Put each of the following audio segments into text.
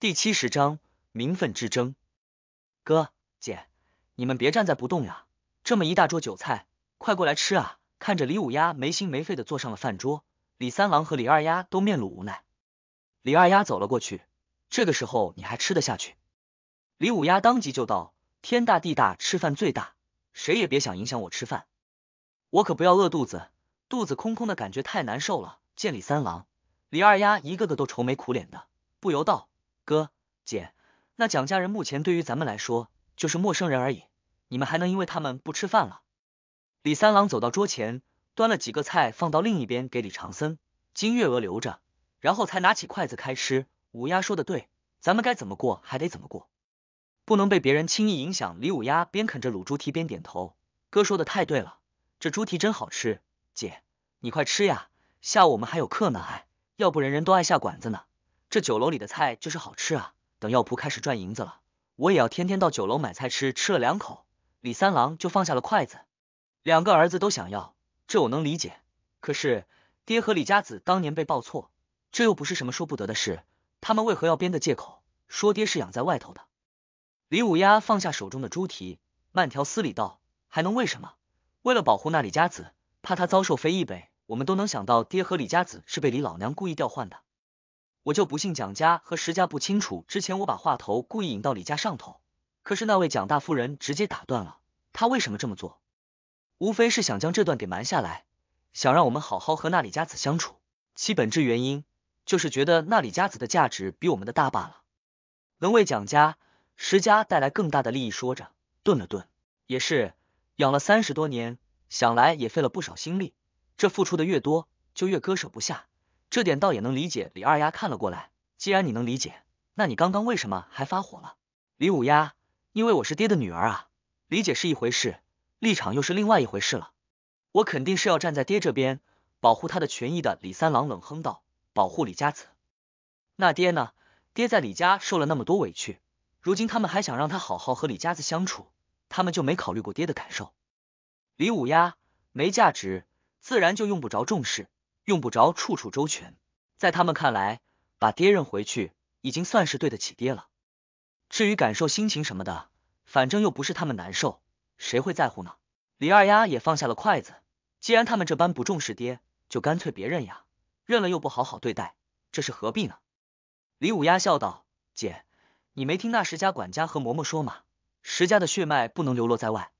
第七十章名分之争。哥姐，你们别站在不动呀！这么一大桌酒菜，快过来吃啊！看着李五丫没心没肺的坐上了饭桌，李三郎和李二丫都面露无奈。李二丫走了过去，这个时候你还吃得下去？李五丫当即就道：天大地大，吃饭最大，谁也别想影响我吃饭，我可不要饿肚子，肚子空空的感觉太难受了。见李三郎、李二丫一个个都愁眉苦脸的，不由道。哥，姐，那蒋家人目前对于咱们来说就是陌生人而已，你们还能因为他们不吃饭了？李三郎走到桌前，端了几个菜放到另一边给李长森、金月娥留着，然后才拿起筷子开吃。五丫说的对，咱们该怎么过还得怎么过，不能被别人轻易影响。李五丫边啃着卤猪蹄边点头，哥说的太对了，这猪蹄真好吃，姐你快吃呀，下午我们还有课呢，哎，要不人人都爱下馆子呢。这酒楼里的菜就是好吃啊！等药铺开始赚银子了，我也要天天到酒楼买菜吃。吃了两口，李三郎就放下了筷子。两个儿子都想要，这我能理解。可是爹和李家子当年被报错，这又不是什么说不得的事，他们为何要编个借口，说爹是养在外头的？李五丫放下手中的猪蹄，慢条斯理道：“还能为什么？为了保护那李家子，怕他遭受非议呗。我们都能想到爹和李家子是被李老娘故意调换的。”我就不信蒋家和石家不清楚，之前我把话头故意引到李家上头，可是那位蒋大夫人直接打断了。她为什么这么做？无非是想将这段给瞒下来，想让我们好好和那李家子相处。其本质原因就是觉得那李家子的价值比我们的大罢了，能为蒋家、石家带来更大的利益。说着，顿了顿，也是养了三十多年，想来也费了不少心力。这付出的越多，就越割舍不下。这点倒也能理解。李二丫看了过来，既然你能理解，那你刚刚为什么还发火了？李五丫，因为我是爹的女儿啊。理解是一回事，立场又是另外一回事了。我肯定是要站在爹这边，保护他的权益的。李三郎冷哼道：“保护李家子？那爹呢？爹在李家受了那么多委屈，如今他们还想让他好好和李家子相处，他们就没考虑过爹的感受？李五丫没价值，自然就用不着重视。”用不着处处周全，在他们看来，把爹认回去已经算是对得起爹了。至于感受心情什么的，反正又不是他们难受，谁会在乎呢？李二丫也放下了筷子，既然他们这般不重视爹，就干脆别认呀，认了又不好好对待，这是何必呢？李五丫笑道：“姐，你没听那石家管家和嬷嬷说吗？石家的血脉不能流落在外，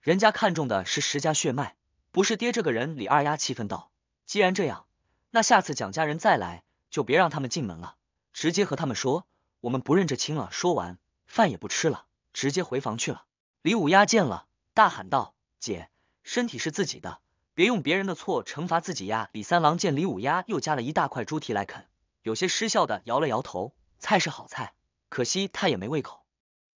人家看中的是石家血脉，不是爹这个人。”李二丫气愤道。既然这样，那下次蒋家人再来就别让他们进门了，直接和他们说我们不认这亲了。说完，饭也不吃了，直接回房去了。李五丫见了，大喊道：“姐，身体是自己的，别用别人的错惩罚自己呀！”李三郎见李五丫又夹了一大块猪蹄来啃，有些失笑的摇了摇头。菜是好菜，可惜他也没胃口，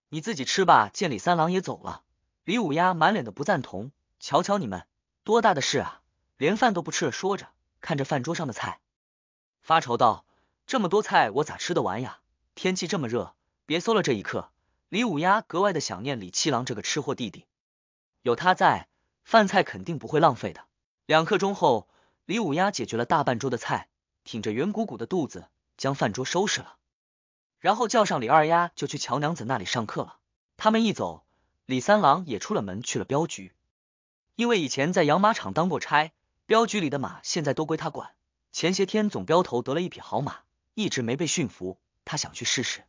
你自己吃吧。见李三郎也走了，李五丫满脸的不赞同，瞧瞧你们多大的事啊！连饭都不吃了，说着看着饭桌上的菜，发愁道：“这么多菜，我咋吃得完呀？天气这么热，别馊了。”这一刻，李五丫格外的想念李七郎这个吃货弟弟，有他在，饭菜肯定不会浪费的。两刻钟后，李五丫解决了大半桌的菜，挺着圆鼓鼓的肚子将饭桌收拾了，然后叫上李二丫就去乔娘子那里上课了。他们一走，李三郎也出了门去了镖局，因为以前在养马场当过差。镖局里的马现在都归他管。前些天总镖头得了一匹好马，一直没被驯服，他想去试试。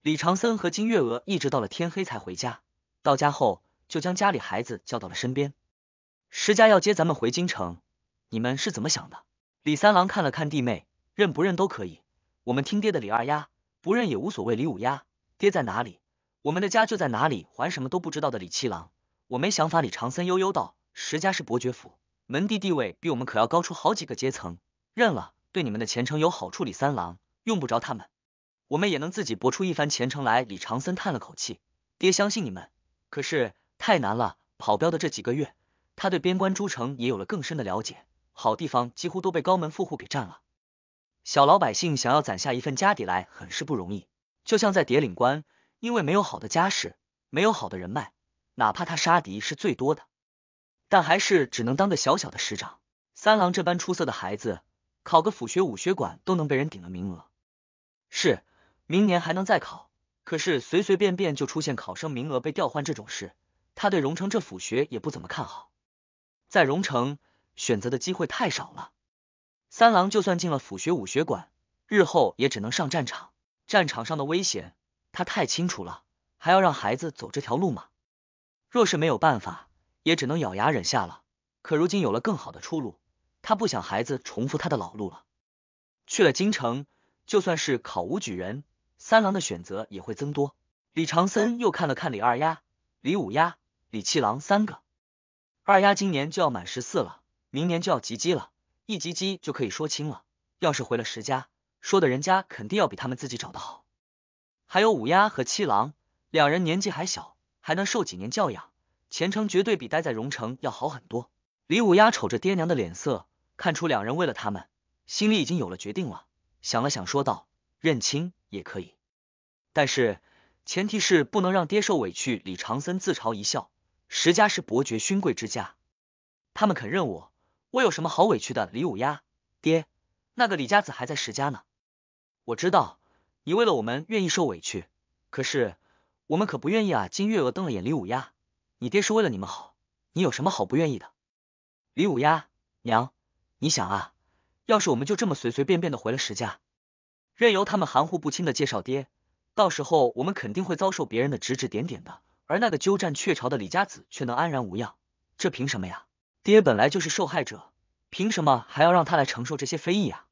李长森和金月娥一直到了天黑才回家。到家后，就将家里孩子叫到了身边。石家要接咱们回京城，你们是怎么想的？李三郎看了看弟妹，认不认都可以，我们听爹的。李二丫不认也无所谓。李五丫，爹在哪里？我们的家就在哪里。还什么都不知道的李七郎，我没想法。李长森悠悠道：“石家是伯爵府。”门第地位比我们可要高出好几个阶层，认了对你们的前程有好处。李三郎用不着他们，我们也能自己搏出一番前程来。李长森叹了口气，爹相信你们，可是太难了。跑镖的这几个月，他对边关诸城也有了更深的了解，好地方几乎都被高门富户给占了，小老百姓想要攒下一份家底来，很是不容易。就像在叠岭关，因为没有好的家世，没有好的人脉，哪怕他杀敌是最多的。但还是只能当个小小的师长。三郎这般出色的孩子，考个府学武学馆都能被人顶了名额。是，明年还能再考。可是随随便便就出现考生名额被调换这种事，他对荣城这府学也不怎么看好。在荣城选择的机会太少了。三郎就算进了府学武学馆，日后也只能上战场。战场上的危险他太清楚了，还要让孩子走这条路吗？若是没有办法。也只能咬牙忍下了。可如今有了更好的出路，他不想孩子重复他的老路了。去了京城，就算是考武举人，三郎的选择也会增多。李长森又看了看李二丫、李五丫、李七郎三个。二丫今年就要满十四了，明年就要及笄了，一及笄就可以说亲了。要是回了石家，说的人家肯定要比他们自己找的好。还有五丫和七郎，两人年纪还小，还能受几年教养。前程绝对比待在荣城要好很多。李五丫瞅着爹娘的脸色，看出两人为了他们，心里已经有了决定了。想了想，说道：“认亲也可以，但是前提是不能让爹受委屈。”李长森自嘲一笑：“石家是伯爵勋贵之家，他们肯认我，我有什么好委屈的？”李五丫，爹，那个李家子还在石家呢。我知道你为了我们愿意受委屈，可是我们可不愿意啊！金月娥瞪了眼李五丫。你爹是为了你们好，你有什么好不愿意的？李五丫，娘，你想啊，要是我们就这么随随便便的回了石家，任由他们含糊不清的介绍爹，到时候我们肯定会遭受别人的指指点点的，而那个鸠占鹊巢的李家子却能安然无恙，这凭什么呀？爹本来就是受害者，凭什么还要让他来承受这些非议啊？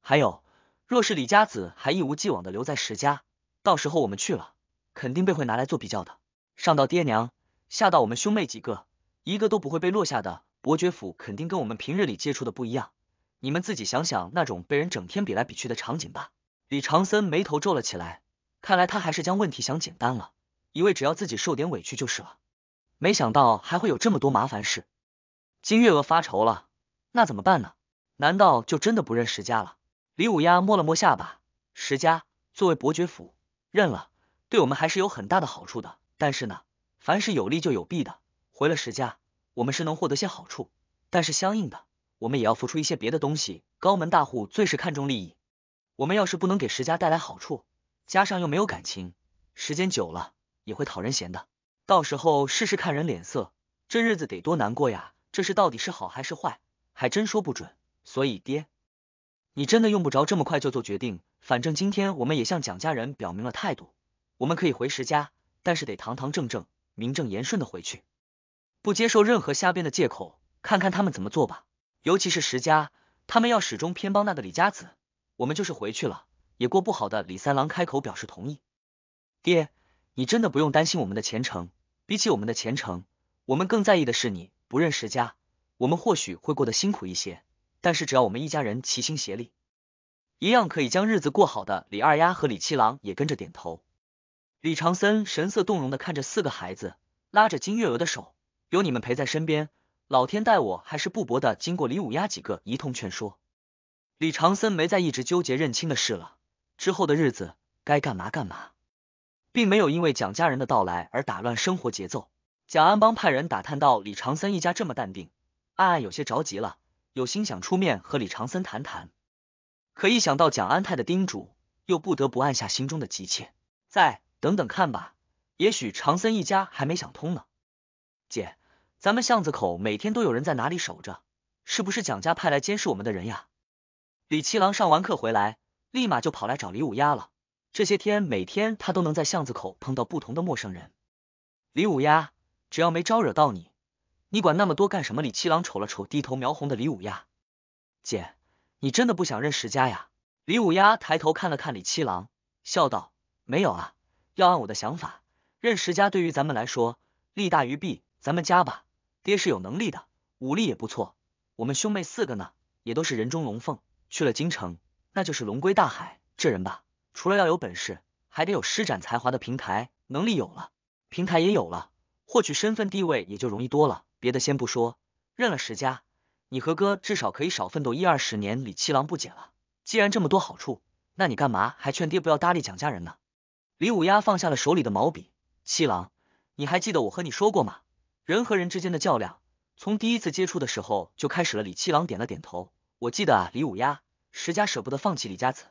还有，若是李家子还一如既往的留在石家，到时候我们去了，肯定被会拿来做比较的，上到爹娘。吓到我们兄妹几个，一个都不会被落下的。伯爵府肯定跟我们平日里接触的不一样，你们自己想想那种被人整天比来比去的场景吧。李长森眉头皱了起来，看来他还是将问题想简单了，以为只要自己受点委屈就是了，没想到还会有这么多麻烦事。金月娥发愁了，那怎么办呢？难道就真的不认石家了？李五丫摸了摸下巴，石家作为伯爵府，认了，对我们还是有很大的好处的。但是呢？凡是有利就有弊的，回了石家，我们是能获得些好处，但是相应的，我们也要付出一些别的东西。高门大户最是看重利益，我们要是不能给石家带来好处，加上又没有感情，时间久了也会讨人嫌的。到时候试试看人脸色，这日子得多难过呀！这事到底是好还是坏，还真说不准。所以爹，你真的用不着这么快就做决定。反正今天我们也向蒋家人表明了态度，我们可以回石家，但是得堂堂正正。名正言顺的回去，不接受任何瞎编的借口，看看他们怎么做吧。尤其是石家，他们要始终偏帮那个李家子，我们就是回去了，也过不好的。李三郎开口表示同意，爹，你真的不用担心我们的前程。比起我们的前程，我们更在意的是你不认石家，我们或许会过得辛苦一些，但是只要我们一家人齐心协力，一样可以将日子过好的。李二丫和李七郎也跟着点头。李长森神色动容的看着四个孩子，拉着金月娥的手，有你们陪在身边，老天待我还是不薄的。经过李五丫几个一通劝说，李长森没再一直纠结认亲的事了。之后的日子该干嘛干嘛，并没有因为蒋家人的到来而打乱生活节奏。蒋安邦派人打探到李长森一家这么淡定，暗暗有些着急了，有心想出面和李长森谈谈，可一想到蒋安泰的叮嘱，又不得不按下心中的急切，在。等等看吧，也许长森一家还没想通呢。姐，咱们巷子口每天都有人在哪里守着，是不是蒋家派来监视我们的人呀？李七郎上完课回来，立马就跑来找李五丫了。这些天，每天他都能在巷子口碰到不同的陌生人。李五丫，只要没招惹到你，你管那么多干什么？李七郎瞅了瞅低头描红的李五丫，姐，你真的不想认石家呀？李五丫抬头看了看李七郎，笑道：“没有啊。”要按我的想法，认石家对于咱们来说利大于弊，咱们家吧。爹是有能力的，武力也不错，我们兄妹四个呢也都是人中龙凤，去了京城那就是龙归大海。这人吧，除了要有本事，还得有施展才华的平台，能力有了，平台也有了，获取身份地位也就容易多了。别的先不说，认了石家，你和哥至少可以少奋斗一二十年。李七郎不解了，既然这么多好处，那你干嘛还劝爹不要搭理蒋家人呢？李五丫放下了手里的毛笔，七郎，你还记得我和你说过吗？人和人之间的较量，从第一次接触的时候就开始了。李七郎点了点头，我记得啊。李五丫，石家舍不得放弃李家子，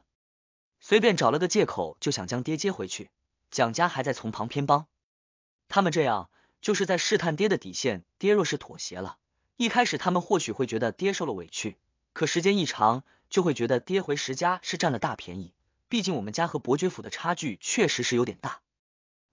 随便找了个借口就想将爹接回去。蒋家还在从旁偏帮他们，这样就是在试探爹的底线。爹若是妥协了，一开始他们或许会觉得爹受了委屈，可时间一长，就会觉得爹回石家是占了大便宜。毕竟我们家和伯爵府的差距确实是有点大，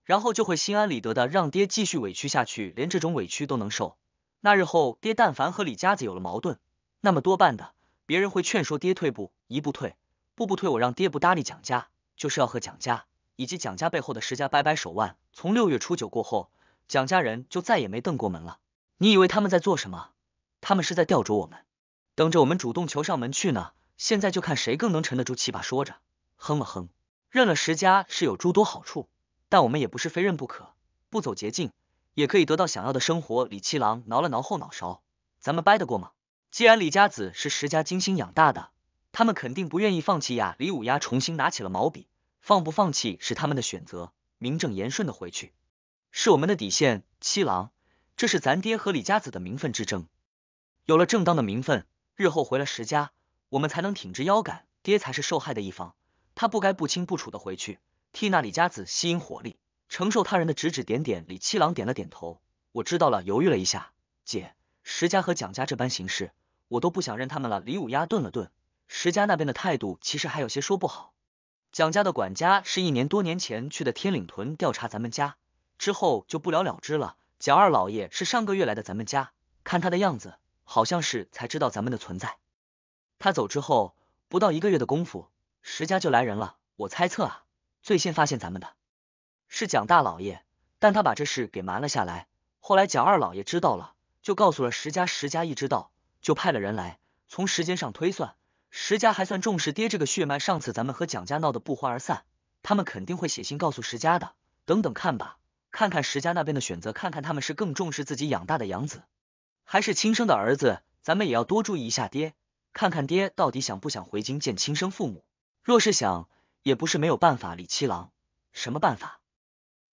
然后就会心安理得的让爹继续委屈下去，连这种委屈都能受，那日后爹但凡和李家子有了矛盾，那么多半的别人会劝说爹退步，一步退，步步退，我让爹不搭理蒋家，就是要和蒋家以及蒋家背后的石家掰掰手腕。从六月初九过后，蒋家人就再也没登过门了。你以为他们在做什么？他们是在吊着我们，等着我们主动求上门去呢。现在就看谁更能沉得住气吧。说着。哼了哼，认了石家是有诸多好处，但我们也不是非认不可。不走捷径，也可以得到想要的生活。李七郎挠了挠后脑勺，咱们掰得过吗？既然李家子是石家精心养大的，他们肯定不愿意放弃呀。李五丫重新拿起了毛笔，放不放弃是他们的选择。名正言顺的回去，是我们的底线。七郎，这是咱爹和李家子的名分之争，有了正当的名分，日后回了石家，我们才能挺直腰杆。爹才是受害的一方。他不该不清不楚的回去，替那李家子吸引火力，承受他人的指指点点。李七郎点了点头，我知道了。犹豫了一下，姐，石家和蒋家这般行事，我都不想认他们了。李五丫顿了顿，石家那边的态度其实还有些说不好。蒋家的管家是一年多年前去的天岭屯调查咱们家，之后就不了了之了。蒋二老爷是上个月来的咱们家，看他的样子，好像是才知道咱们的存在。他走之后，不到一个月的功夫。石家就来人了，我猜测啊，最先发现咱们的是蒋大老爷，但他把这事给瞒了下来。后来蒋二老爷知道了，就告诉了石家。石家一知道，就派了人来。从时间上推算，石家还算重视爹这个血脉。上次咱们和蒋家闹得不欢而散，他们肯定会写信告诉石家的。等等看吧，看看石家那边的选择，看看他们是更重视自己养大的养子，还是亲生的儿子。咱们也要多注意一下爹，看看爹到底想不想回京见亲生父母。若是想，也不是没有办法。李七郎，什么办法？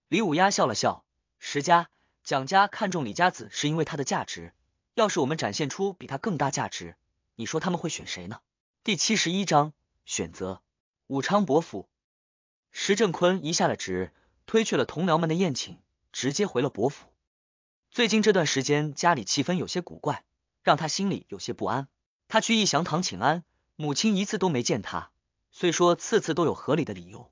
李五丫笑了笑。石家、蒋家看中李家子，是因为他的价值。要是我们展现出比他更大价值，你说他们会选谁呢？第七十一章选择。武昌伯府，石振坤一下了职，推去了同僚们的宴请，直接回了伯府。最近这段时间，家里气氛有些古怪，让他心里有些不安。他去义祥堂请安，母亲一次都没见他。虽说次次都有合理的理由，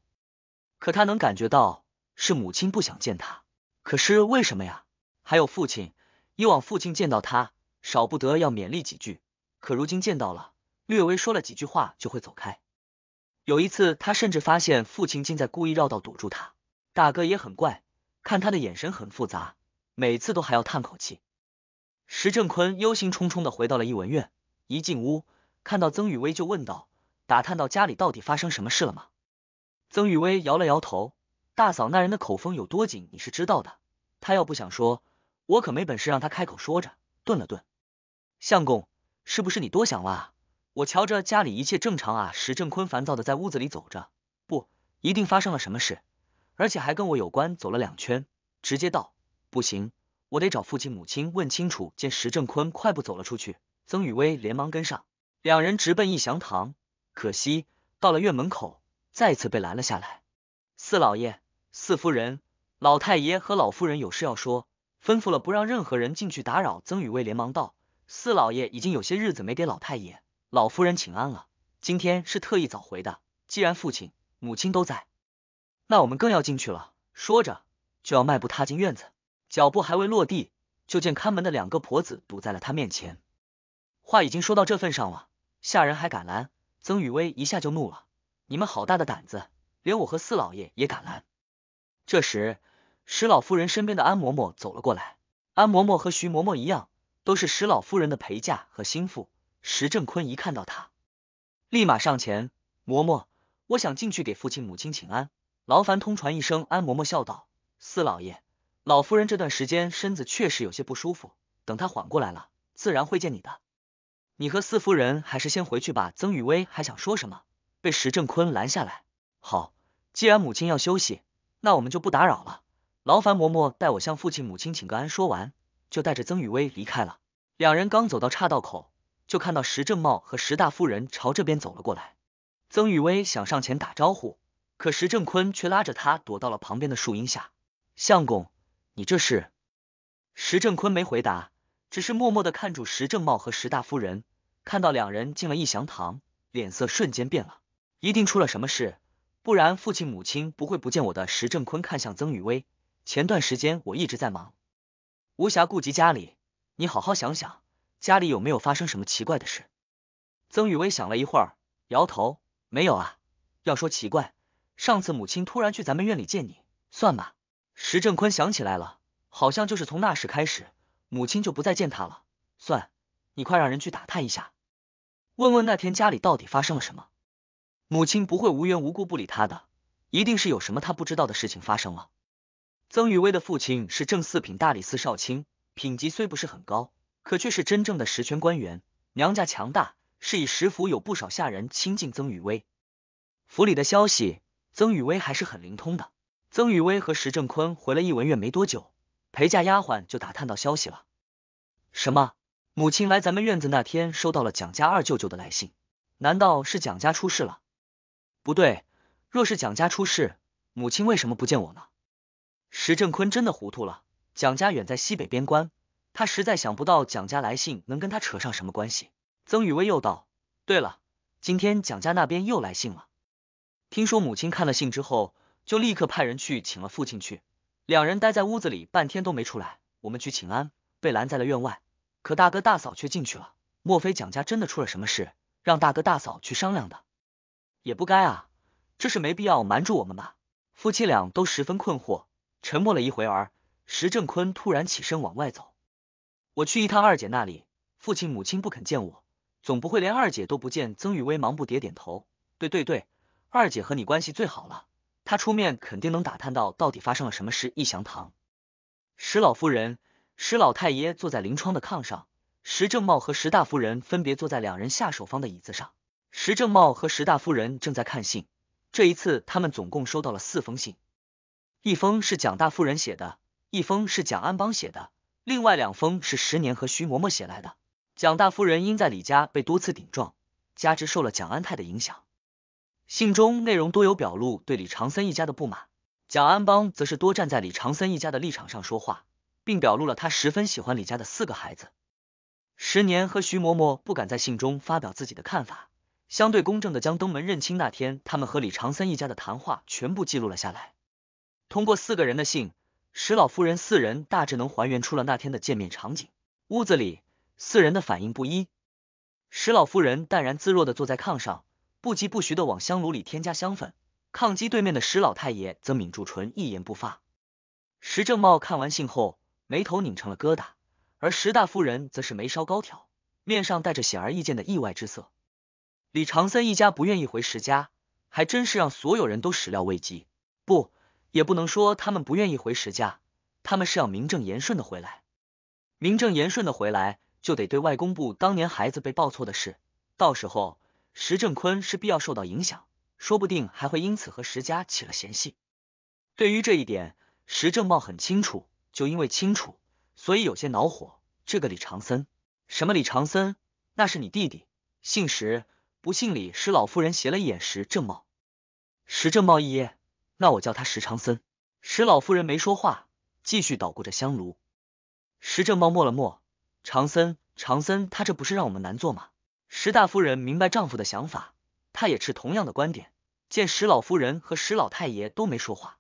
可他能感觉到是母亲不想见他。可是为什么呀？还有父亲，以往父亲见到他少不得要勉励几句，可如今见到了，略微说了几句话就会走开。有一次，他甚至发现父亲竟在故意绕道堵住他。大哥也很怪，看他的眼神很复杂，每次都还要叹口气。石正坤忧心忡忡的回到了艺文院，一进屋看到曾雨薇就问道。打探到家里到底发生什么事了吗？曾雨薇摇了摇头。大嫂那人的口风有多紧，你是知道的。他要不想说，我可没本事让他开口。说着，顿了顿，相公，是不是你多想了？我瞧着家里一切正常啊。石正坤烦躁的在屋子里走着，不一定发生了什么事，而且还跟我有关。走了两圈，直接道，不行，我得找父亲母亲问清楚。见石正坤快步走了出去，曾雨薇连忙跟上，两人直奔一祥堂。可惜，到了院门口，再次被拦了下来。四老爷、四夫人、老太爷和老夫人有事要说，吩咐了不让任何人进去打扰。曾雨薇连忙道：“四老爷已经有些日子没给老太爷、老夫人请安了，今天是特意早回的。既然父亲、母亲都在，那我们更要进去了。”说着就要迈步踏进院子，脚步还未落地，就见看门的两个婆子堵在了他面前。话已经说到这份上了，下人还敢拦？曾雨薇一下就怒了：“你们好大的胆子，连我和四老爷也敢拦！”这时，石老夫人身边的安嬷嬷走了过来。安嬷嬷和徐嬷嬷一样，都是石老夫人的陪嫁和心腹。石正坤一看到她，立马上前：“嬷嬷，我想进去给父亲母亲请安，劳烦通传一声。”安嬷嬷笑道：“四老爷，老夫人这段时间身子确实有些不舒服，等她缓过来了，自然会见你的。”你和四夫人还是先回去吧。曾雨薇还想说什么，被石正坤拦下来。好，既然母亲要休息，那我们就不打扰了。劳烦嬷嬷代我向父亲、母亲请个安。说完，就带着曾雨薇离开了。两人刚走到岔道口，就看到石正茂和石大夫人朝这边走了过来。曾雨薇想上前打招呼，可石正坤却拉着他躲到了旁边的树荫下。相公，你这是？石正坤没回答，只是默默的看住石正茂和石大夫人。看到两人进了逸祥堂，脸色瞬间变了，一定出了什么事，不然父亲母亲不会不见我的。石正坤看向曾雨薇，前段时间我一直在忙，无暇顾及家里，你好好想想，家里有没有发生什么奇怪的事？曾雨薇想了一会儿，摇头，没有啊。要说奇怪，上次母亲突然去咱们院里见你，算吗？石正坤想起来了，好像就是从那时开始，母亲就不再见他了，算。你快让人去打探一下，问问那天家里到底发生了什么。母亲不会无缘无故不理他的，一定是有什么他不知道的事情发生了。曾雨薇的父亲是正四品大理寺少卿，品级虽不是很高，可却是真正的实权官员。娘家强大，是以石府有不少下人亲近曾雨薇。府里的消息，曾雨薇还是很灵通的。曾雨薇和石正坤回了易文院没多久，陪嫁丫鬟就打探到消息了。什么？母亲来咱们院子那天，收到了蒋家二舅舅的来信，难道是蒋家出事了？不对，若是蒋家出事，母亲为什么不见我呢？石振坤真的糊涂了。蒋家远在西北边关，他实在想不到蒋家来信能跟他扯上什么关系。曾雨薇又道：“对了，今天蒋家那边又来信了，听说母亲看了信之后，就立刻派人去请了父亲去，两人待在屋子里半天都没出来，我们去请安，被拦在了院外。”可大哥大嫂却进去了，莫非蒋家真的出了什么事，让大哥大嫂去商量的？也不该啊，这是没必要瞒住我们吧？夫妻俩都十分困惑，沉默了一会儿，石正坤突然起身往外走，我去一趟二姐那里，父亲母亲不肯见我，总不会连二姐都不见。曾雨薇忙不迭点头，对对对，二姐和你关系最好了，她出面肯定能打探到到底发生了什么事。义祥堂，石老夫人。石老太爷坐在临窗的炕上，石正茂和石大夫人分别坐在两人下手方的椅子上。石正茂和石大夫人正在看信。这一次，他们总共收到了四封信，一封是蒋大夫人写的，一封是蒋安邦写的，另外两封是十年和徐嬷嬷写来的。蒋大夫人因在李家被多次顶撞，加之受了蒋安泰的影响，信中内容多有表露对李长森一家的不满。蒋安邦则是多站在李长森一家的立场上说话。并表露了他十分喜欢李家的四个孩子。十年和徐嬷嬷不敢在信中发表自己的看法，相对公正的将登门认亲那天他们和李长森一家的谈话全部记录了下来。通过四个人的信，石老夫人四人大致能还原出了那天的见面场景。屋子里四人的反应不一，石老夫人淡然自若的坐在炕上，不疾不徐的往香炉里添加香粉。炕机对面的石老太爷则抿住唇，一言不发。石正茂看完信后。眉头拧成了疙瘩，而石大夫人则是眉梢高挑，面上带着显而易见的意外之色。李长森一家不愿意回石家，还真是让所有人都始料未及。不，也不能说他们不愿意回石家，他们是要名正言顺的回来。名正言顺的回来，就得对外公布当年孩子被报错的事。到时候，石正坤是必要受到影响，说不定还会因此和石家起了嫌隙。对于这一点，石正茂很清楚。就因为清楚，所以有些恼火。这个李长森，什么李长森？那是你弟弟，姓石，不姓李。石老夫人斜了一眼石正茂，石正茂一噎，那我叫他石长森。石老夫人没说话，继续捣鼓着香炉。石正茂默了默，长森，长森，他这不是让我们难做吗？石大夫人明白丈夫的想法，她也持同样的观点。见石老夫人和石老太爷都没说话，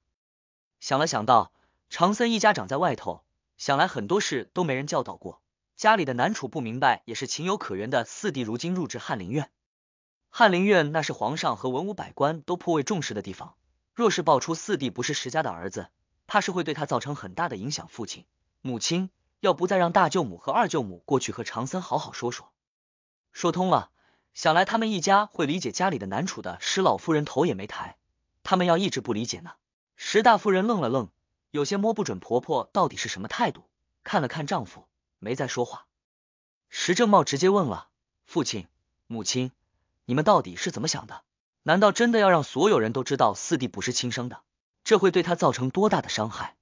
想了想，道。长森一家长在外头，想来很多事都没人教导过，家里的难处不明白也是情有可原的。四弟如今入职翰林院，翰林院那是皇上和文武百官都颇为重视的地方。若是爆出四弟不是石家的儿子，怕是会对他造成很大的影响。父亲、母亲，要不再让大舅母和二舅母过去和长森好好说说，说通了，想来他们一家会理解家里的难处的。石老夫人头也没抬，他们要一直不理解呢。石大夫人愣了愣。有些摸不准婆婆到底是什么态度，看了看丈夫，没再说话。石正茂直接问了父亲、母亲：“你们到底是怎么想的？难道真的要让所有人都知道四弟不是亲生的？这会对他造成多大的伤害？”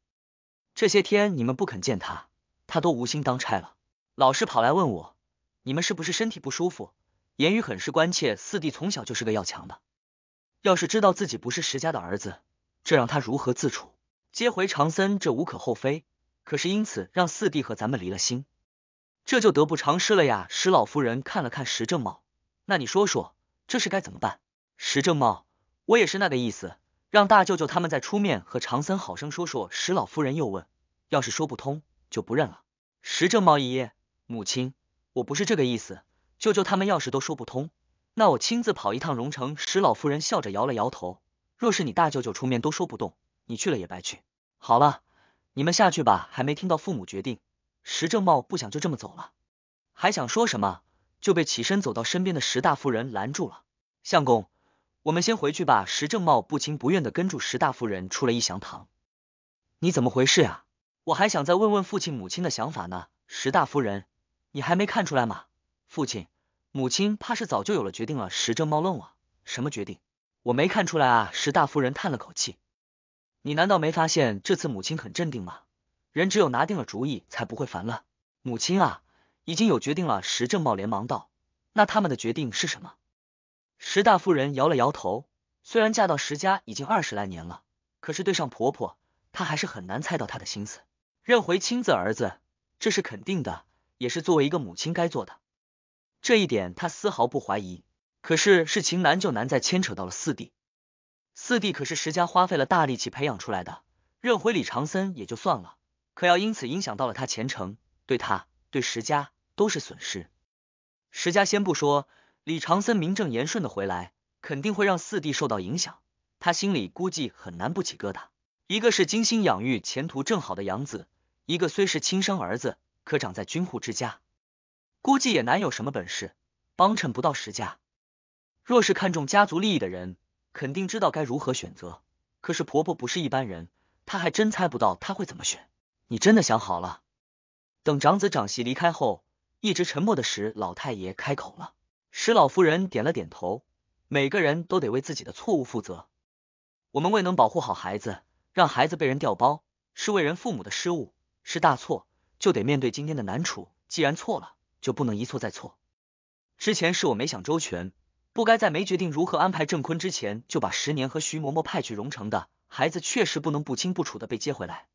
这些天你们不肯见他，他都无心当差了，老是跑来问我：“你们是不是身体不舒服？”言语很是关切。四弟从小就是个要强的，要是知道自己不是石家的儿子，这让他如何自处？接回长森，这无可厚非。可是因此让四弟和咱们离了心，这就得不偿失了呀。石老夫人看了看石正茂，那你说说，这事该怎么办？石正茂，我也是那个意思，让大舅舅他们再出面和长森好生说说。石老夫人又问，要是说不通，就不认了。石正茂一噎，母亲，我不是这个意思。舅舅他们要是都说不通，那我亲自跑一趟荣城。石老夫人笑着摇了摇头，若是你大舅舅出面都说不动。你去了也白去。好了，你们下去吧。还没听到父母决定。石正茂不想就这么走了，还想说什么，就被起身走到身边的石大夫人拦住了。相公，我们先回去吧。石正茂不情不愿地跟住石大夫人出了一祥堂。你怎么回事啊？我还想再问问父亲母亲的想法呢。石大夫人，你还没看出来吗？父亲、母亲怕是早就有了决定了。石正茂愣了。什么决定？我没看出来啊。石大夫人叹了口气。你难道没发现这次母亲很镇定吗？人只有拿定了主意，才不会烦乱。母亲啊，已经有决定了。石正茂连忙道：“那他们的决定是什么？”石大夫人摇了摇头。虽然嫁到石家已经二十来年了，可是对上婆婆，她还是很难猜到她的心思。认回亲子儿子，这是肯定的，也是作为一个母亲该做的。这一点她丝毫不怀疑。可是事情难就难在牵扯到了四弟。四弟可是石家花费了大力气培养出来的，认回李长森也就算了，可要因此影响到了他前程，对他对石家都是损失。石家先不说，李长森名正言顺的回来，肯定会让四弟受到影响，他心里估计很难不起疙瘩。一个是精心养育、前途正好的养子，一个虽是亲生儿子，可长在军户之家，估计也难有什么本事，帮衬不到石家。若是看重家族利益的人。肯定知道该如何选择，可是婆婆不是一般人，她还真猜不到她会怎么选。你真的想好了？等长子长媳离开后，一直沉默的石老太爷开口了。石老夫人点了点头。每个人都得为自己的错误负责。我们未能保护好孩子，让孩子被人调包，是为人父母的失误，是大错，就得面对今天的难处。既然错了，就不能一错再错。之前是我没想周全。不该在没决定如何安排郑坤之前，就把十年和徐嬷嬷派去荣城的孩子，确实不能不清不楚的被接回来。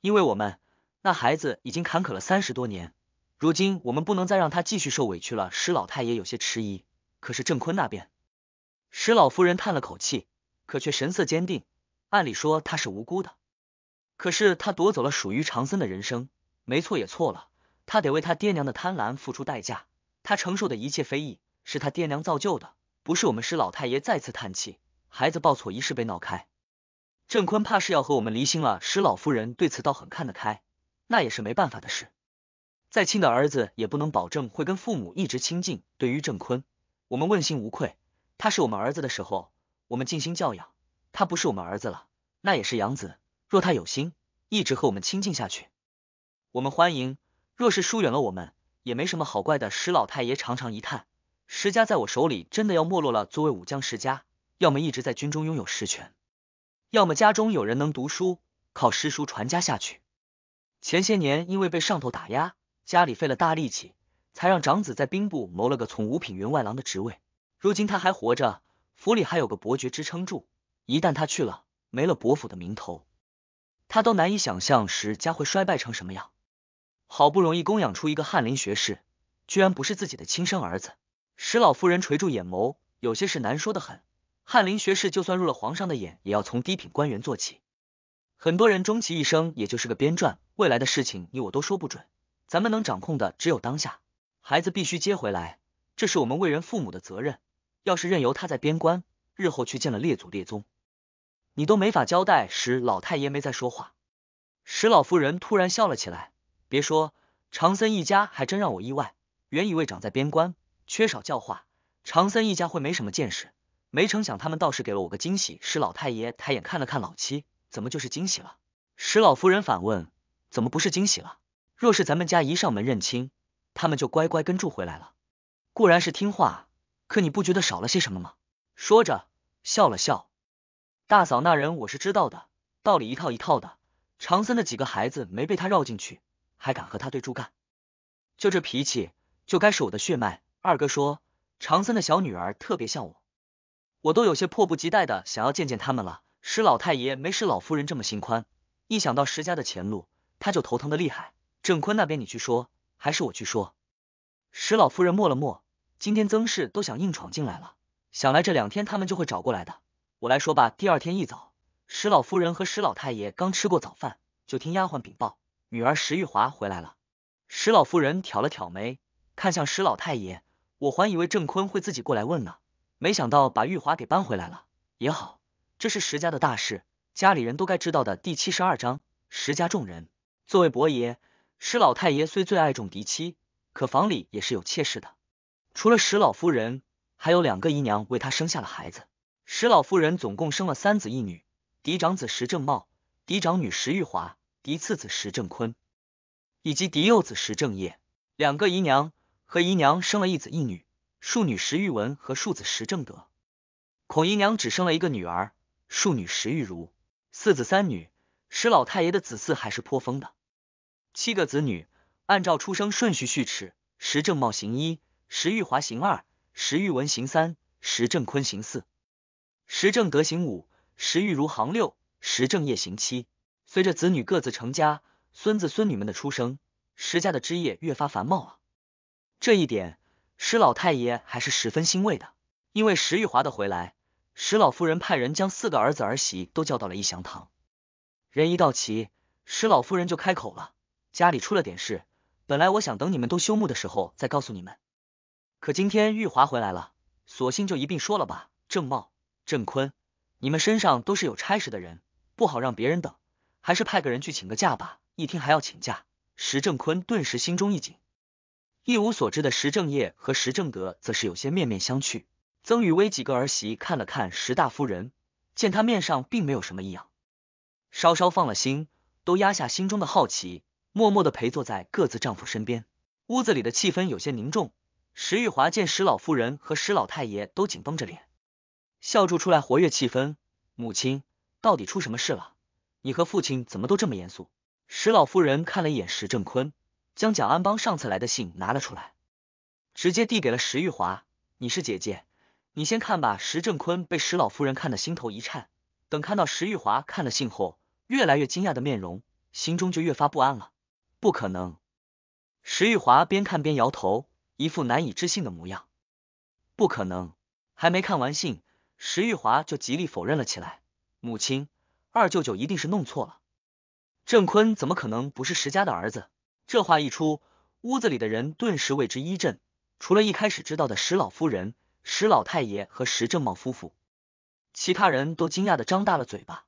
因为我们那孩子已经坎坷了三十多年，如今我们不能再让他继续受委屈了。石老太爷有些迟疑，可是郑坤那边，石老夫人叹了口气，可却神色坚定。按理说他是无辜的，可是他夺走了属于长森的人生，没错也错了，他得为他爹娘的贪婪付出代价，他承受的一切非议。是他爹娘造就的，不是我们。施老太爷再次叹气，孩子报错一事被闹开，郑坤怕是要和我们离心了。石老夫人对此倒很看得开，那也是没办法的事。再亲的儿子也不能保证会跟父母一直亲近。对于郑坤，我们问心无愧。他是我们儿子的时候，我们尽心教养；他不是我们儿子了，那也是养子。若他有心，一直和我们亲近下去，我们欢迎；若是疏远了我们，也没什么好怪的。石老太爷长长一叹。石家在我手里真的要没落了。作为武将世家，要么一直在军中拥有实权，要么家中有人能读书，靠诗书传家下去。前些年因为被上头打压，家里费了大力气，才让长子在兵部谋了个从五品员外郎的职位。如今他还活着，府里还有个伯爵支撑住。一旦他去了，没了伯府的名头，他都难以想象石家会衰败成什么样。好不容易供养出一个翰林学士，居然不是自己的亲生儿子。石老夫人垂住眼眸，有些事难说的很。翰林学士就算入了皇上的眼，也要从低品官员做起。很多人终其一生，也就是个编撰。未来的事情，你我都说不准。咱们能掌控的只有当下。孩子必须接回来，这是我们为人父母的责任。要是任由他在边关，日后去见了列祖列宗，你都没法交代。石老太爷没再说话，石老夫人突然笑了起来。别说，长森一家还真让我意外。原以为长在边关。缺少教化，长森一家会没什么见识。没成想，他们倒是给了我个惊喜。石老太爷抬眼看了看老七，怎么就是惊喜了？石老夫人反问：“怎么不是惊喜了？若是咱们家一上门认亲，他们就乖乖跟住回来了，固然是听话，可你不觉得少了些什么吗？”说着笑了笑。大嫂那人我是知道的，道理一套一套的。长森的几个孩子没被他绕进去，还敢和他对住干，就这脾气，就该是我的血脉。二哥说，长森的小女儿特别像我，我都有些迫不及待的想要见见他们了。石老太爷没石老夫人这么心宽，一想到石家的前路，他就头疼的厉害。郑坤那边你去说，还是我去说？石老夫人默了默，今天曾氏都想硬闯进来了，想来这两天他们就会找过来的。我来说吧。第二天一早，石老夫人和石老太爷刚吃过早饭，就听丫鬟禀报，女儿石玉华回来了。石老夫人挑了挑眉，看向石老太爷。我还以为郑坤会自己过来问呢，没想到把玉华给搬回来了。也好，这是石家的大事，家里人都该知道的。第七十二章，石家众人。作为伯爷，石老太爷虽最爱重嫡妻，可房里也是有妾室的。除了石老夫人，还有两个姨娘为他生下了孩子。石老夫人总共生了三子一女，嫡长子石正茂，嫡长女石玉华，嫡次子石正坤，以及嫡幼子石正业。两个姨娘。和姨娘生了一子一女，庶女石玉文和庶子石正德。孔姨娘只生了一个女儿，庶女石玉如。四子三女，石老太爷的子嗣还是颇丰的。七个子女按照出生顺序序齿：石正茂行一，石玉华行二，石玉文行三，石正坤行四，石正德行五，石玉如行六，石正业行七。随着子女各自成家，孙子孙女们的出生，石家的枝叶越发繁茂了。这一点，石老太爷还是十分欣慰的。因为石玉华的回来，石老夫人派人将四个儿子儿媳都叫到了义祥堂。人一到齐，石老夫人就开口了：“家里出了点事，本来我想等你们都休沐的时候再告诉你们，可今天玉华回来了，索性就一并说了吧。”郑茂、郑坤，你们身上都是有差事的人，不好让别人等，还是派个人去请个假吧。一听还要请假，石正坤顿时心中一紧。一无所知的石正业和石正德则是有些面面相觑。曾雨薇几个儿媳看了看石大夫人，见她面上并没有什么异样，稍稍放了心，都压下心中的好奇，默默的陪坐在各自丈夫身边。屋子里的气氛有些凝重。石玉华见石老夫人和石老太爷都紧绷着脸，笑住出来活跃气氛：“母亲，到底出什么事了？你和父亲怎么都这么严肃？”石老夫人看了一眼石正坤。将蒋安邦上次来的信拿了出来，直接递给了石玉华。你是姐姐，你先看吧。石正坤被石老夫人看得心头一颤，等看到石玉华看了信后，越来越惊讶的面容，心中就越发不安了。不可能！石玉华边看边摇头，一副难以置信的模样。不可能！还没看完信，石玉华就极力否认了起来。母亲，二舅舅一定是弄错了。郑坤怎么可能不是石家的儿子？这话一出，屋子里的人顿时为之一震。除了一开始知道的石老夫人、石老太爷和石正茂夫妇，其他人都惊讶的张大了嘴巴。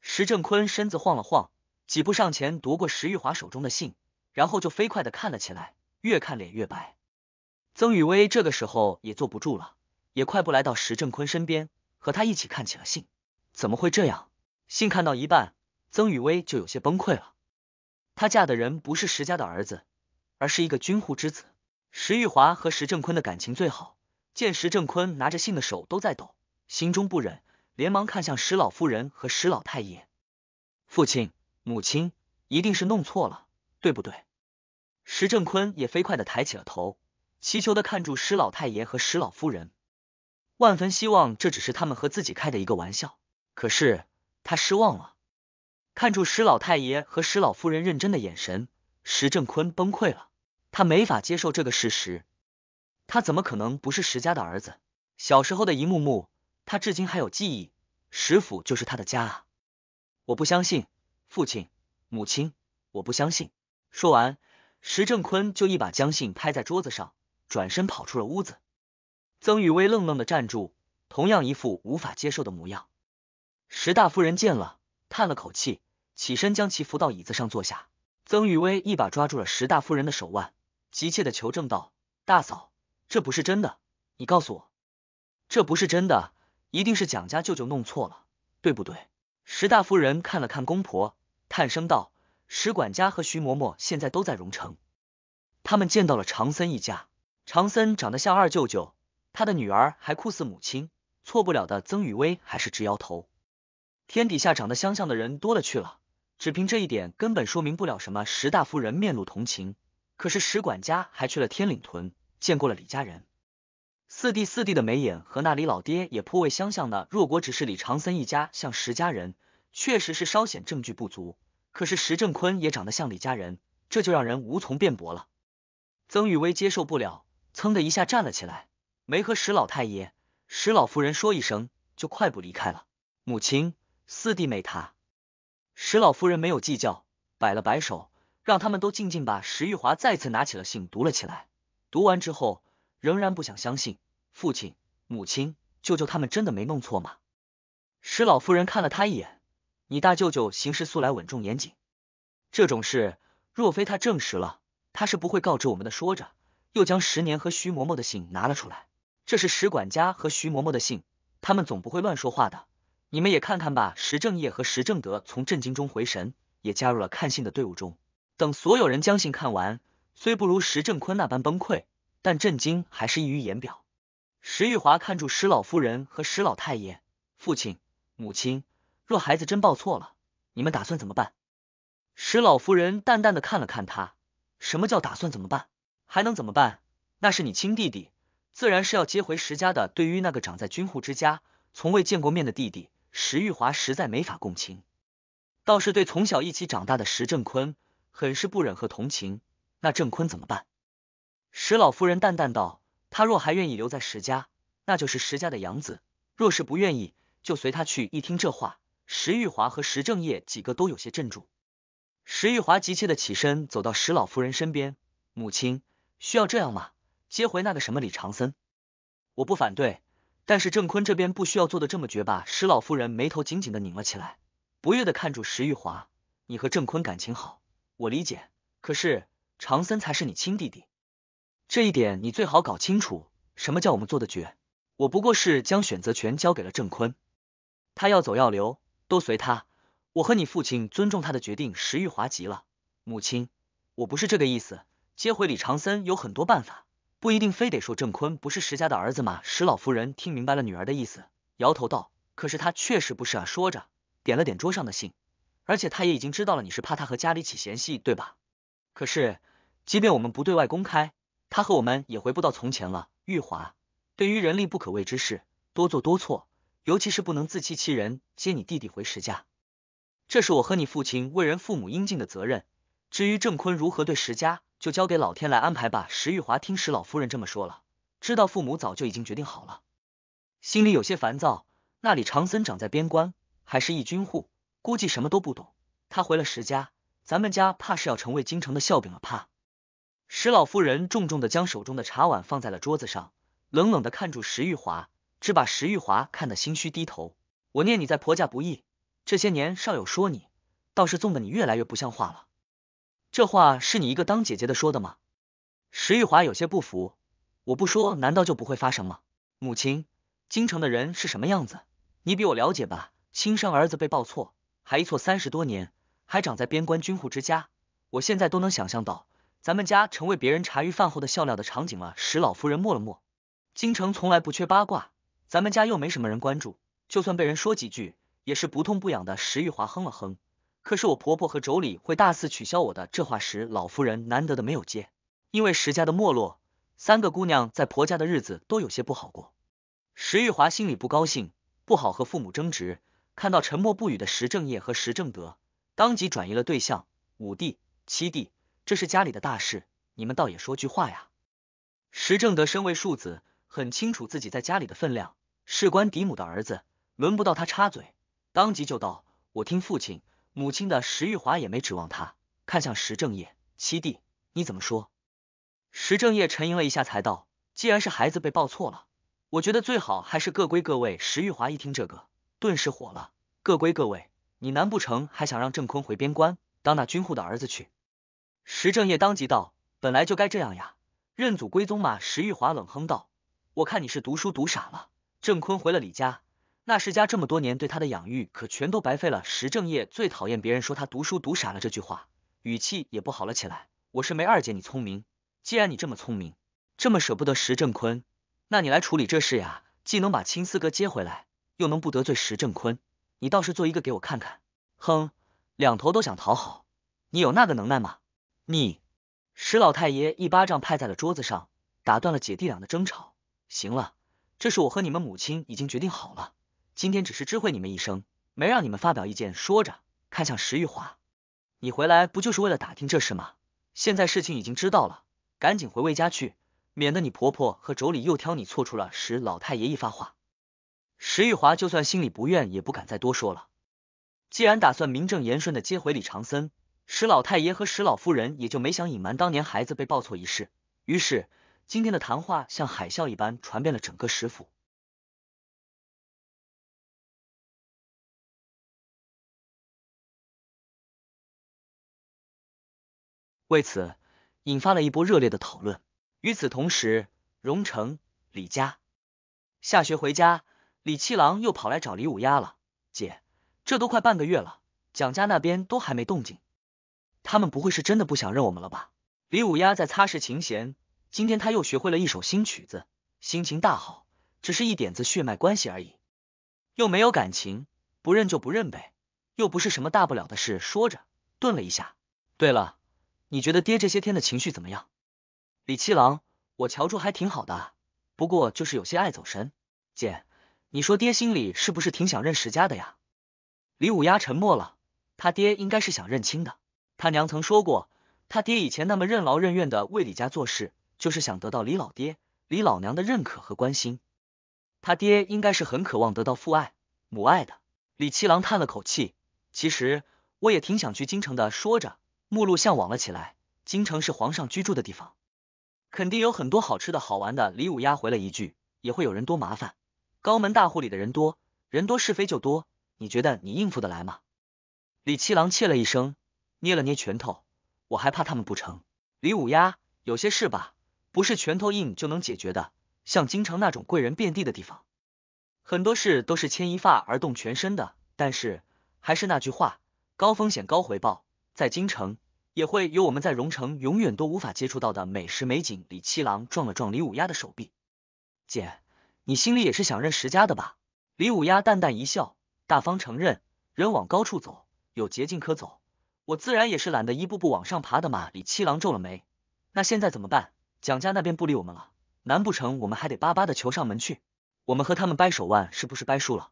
石正坤身子晃了晃，几步上前夺过石玉华手中的信，然后就飞快的看了起来，越看脸越白。曾雨薇这个时候也坐不住了，也快步来到石正坤身边，和他一起看起了信。怎么会这样？信看到一半，曾雨薇就有些崩溃了。她嫁的人不是石家的儿子，而是一个军户之子。石玉华和石正坤的感情最好，见石正坤拿着信的手都在抖，心中不忍，连忙看向石老夫人和石老太爷。父亲、母亲，一定是弄错了，对不对？石正坤也飞快的抬起了头，祈求的看住石老太爷和石老夫人，万分希望这只是他们和自己开的一个玩笑，可是他失望了。看住石老太爷和石老夫人认真的眼神，石正坤崩溃了。他没法接受这个事实，他怎么可能不是石家的儿子？小时候的一幕幕，他至今还有记忆。石府就是他的家啊！我不相信，父亲、母亲，我不相信！说完，石正坤就一把将信拍在桌子上，转身跑出了屋子。曾雨薇愣愣的站住，同样一副无法接受的模样。石大夫人见了，叹了口气。起身将其扶到椅子上坐下，曾雨薇一把抓住了石大夫人的手腕，急切的求证道：“大嫂，这不是真的，你告诉我，这不是真的，一定是蒋家舅舅弄错了，对不对？”石大夫人看了看公婆，叹声道：“石管家和徐嬷嬷现在都在荣城，他们见到了长森一家，长森长得像二舅舅，他的女儿还酷似母亲，错不了的。”曾雨薇还是直摇头，天底下长得相像的人多了去了。只凭这一点，根本说明不了什么。石大夫人面露同情，可是石管家还去了天岭屯，见过了李家人。四弟四弟的眉眼和那李老爹也颇为相像呢。若果只是李长森一家像石家人，确实是稍显证据不足。可是石正坤也长得像李家人，这就让人无从辩驳了。曾雨薇接受不了，噌的一下站了起来，没和石老太爷、石老夫人说一声，就快步离开了。母亲，四弟妹他。石老夫人没有计较，摆了摆手，让他们都静静吧。石玉华再次拿起了信，读了起来。读完之后，仍然不想相信，父亲、母亲、舅舅他们真的没弄错吗？石老夫人看了他一眼：“你大舅舅行事素来稳重严谨，这种事若非他证实了，他是不会告知我们的。”说着，又将十年和徐嬷嬷的信拿了出来。这是石管家和徐嬷嬷的信，他们总不会乱说话的。你们也看看吧。石正业和石正德从震惊中回神，也加入了看信的队伍中。等所有人将信看完，虽不如石正坤那般崩溃，但震惊还是溢于言表。石玉华看住石老夫人和石老太爷，父亲、母亲，若孩子真报错了，你们打算怎么办？石老夫人淡淡的看了看他，什么叫打算怎么办？还能怎么办？那是你亲弟弟，自然是要接回石家的。对于那个长在军户之家、从未见过面的弟弟。石玉华实在没法共情，倒是对从小一起长大的石正坤很是不忍和同情。那郑坤怎么办？石老夫人淡淡道：“他若还愿意留在石家，那就是石家的养子；若是不愿意，就随他去。”一听这话，石玉华和石正业几个都有些镇住。石玉华急切的起身走到石老夫人身边：“母亲，需要这样吗？接回那个什么李长森，我不反对。”但是郑坤这边不需要做的这么绝吧？石老夫人眉头紧紧的拧了起来，不悦的看住石玉华：“你和郑坤感情好，我理解。可是长森才是你亲弟弟，这一点你最好搞清楚。什么叫我们做的绝？我不过是将选择权交给了郑坤，他要走要留都随他。我和你父亲尊重他的决定。”石玉华急了：“母亲，我不是这个意思。接回李长森有很多办法。”不一定非得说郑坤不是石家的儿子嘛？石老夫人听明白了女儿的意思，摇头道：“可是他确实不是啊。”说着，点了点桌上的信。而且他也已经知道了，你是怕他和家里起嫌隙，对吧？可是，即便我们不对外公开，他和我们也回不到从前了。玉华，对于人力不可谓之事，多做多错，尤其是不能自欺欺人。接你弟弟回石家，这是我和你父亲为人父母应尽的责任。至于郑坤如何对石家，就交给老天来安排吧。石玉华听石老夫人这么说了，知道父母早就已经决定好了，心里有些烦躁。那里长森长在边关，还是一军户，估计什么都不懂。他回了石家，咱们家怕是要成为京城的笑柄了。怕。石老夫人重重的将手中的茶碗放在了桌子上，冷冷的看住石玉华，只把石玉华看得心虚低头。我念你在婆家不易，这些年少有说你，倒是纵得你越来越不像话了。这话是你一个当姐姐的说的吗？石玉华有些不服，我不说难道就不会发生吗？母亲，京城的人是什么样子，你比我了解吧？亲生儿子被抱错，还一错三十多年，还长在边关军户之家，我现在都能想象到咱们家成为别人茶余饭后的笑料的场景了。石老夫人默了默，京城从来不缺八卦，咱们家又没什么人关注，就算被人说几句，也是不痛不痒的。石玉华哼了哼。可是我婆婆和妯娌会大肆取笑我的这话时，老夫人难得的没有接，因为石家的没落，三个姑娘在婆家的日子都有些不好过。石玉华心里不高兴，不好和父母争执，看到沉默不语的石正业和石正德，当即转移了对象。五弟、七弟，这是家里的大事，你们倒也说句话呀。石正德身为庶子，很清楚自己在家里的分量，事关嫡母的儿子，轮不到他插嘴，当即就道：“我听父亲。”母亲的石玉华也没指望他，看向石正业，七弟，你怎么说？石正业沉吟了一下，才道，既然是孩子被抱错了，我觉得最好还是各归各位。石玉华一听这个，顿时火了，各归各位，你难不成还想让郑坤回边关当那军户的儿子去？石正业当即道，本来就该这样呀，认祖归宗嘛。石玉华冷哼道，我看你是读书读傻了，郑坤回了李家。那世家这么多年对他的养育可全都白费了。石正业最讨厌别人说他读书读傻了这句话，语气也不好了起来。我是梅二姐，你聪明，既然你这么聪明，这么舍不得石正坤，那你来处理这事呀，既能把青丝哥接回来，又能不得罪石正坤，你倒是做一个给我看看。哼，两头都想讨好，你有那个能耐吗？你！石老太爷一巴掌拍在了桌子上，打断了姐弟俩的争吵。行了，这是我和你们母亲已经决定好了。今天只是知会你们一声，没让你们发表意见。说着，看向石玉华，你回来不就是为了打听这事吗？现在事情已经知道了，赶紧回魏家去，免得你婆婆和妯娌又挑你错处了。石老太爷一发话，石玉华就算心里不愿，也不敢再多说了。既然打算名正言顺的接回李长森，石老太爷和石老夫人也就没想隐瞒当年孩子被抱错一事。于是，今天的谈话像海啸一般传遍了整个石府。为此，引发了一波热烈的讨论。与此同时，荣成李家下学回家，李七郎又跑来找李五丫了。姐，这都快半个月了，蒋家那边都还没动静，他们不会是真的不想认我们了吧？李五丫在擦拭琴弦，今天他又学会了一首新曲子，心情大好。只是一点子血脉关系而已，又没有感情，不认就不认呗，又不是什么大不了的事。说着，顿了一下，对了。你觉得爹这些天的情绪怎么样，李七郎？我瞧着还挺好的，不过就是有些爱走神。姐，你说爹心里是不是挺想认石家的呀？李五丫沉默了，他爹应该是想认亲的。他娘曾说过，他爹以前那么任劳任怨的为李家做事，就是想得到李老爹、李老娘的认可和关心。他爹应该是很渴望得到父爱、母爱的。李七郎叹了口气，其实我也挺想去京城的。说着。目录向往了起来。京城是皇上居住的地方，肯定有很多好吃的好玩的。李五丫回了一句：“也会有人多麻烦。高门大户里的人多，人多是非就多。你觉得你应付得来吗？”李七郎切了一声，捏了捏拳头：“我还怕他们不成？”李五丫：“有些事吧，不是拳头硬就能解决的。像京城那种贵人遍地的地方，很多事都是牵一发而动全身的。但是还是那句话，高风险高回报。”在京城也会有我们在荣城永远都无法接触到的美食美景。李七郎撞了撞李五丫的手臂，姐，你心里也是想认石家的吧？李五丫淡淡一笑，大方承认。人往高处走，有捷径可走，我自然也是懒得一步步往上爬的嘛。李七郎皱了眉，那现在怎么办？蒋家那边不理我们了，难不成我们还得巴巴的求上门去？我们和他们掰手腕，是不是掰输了？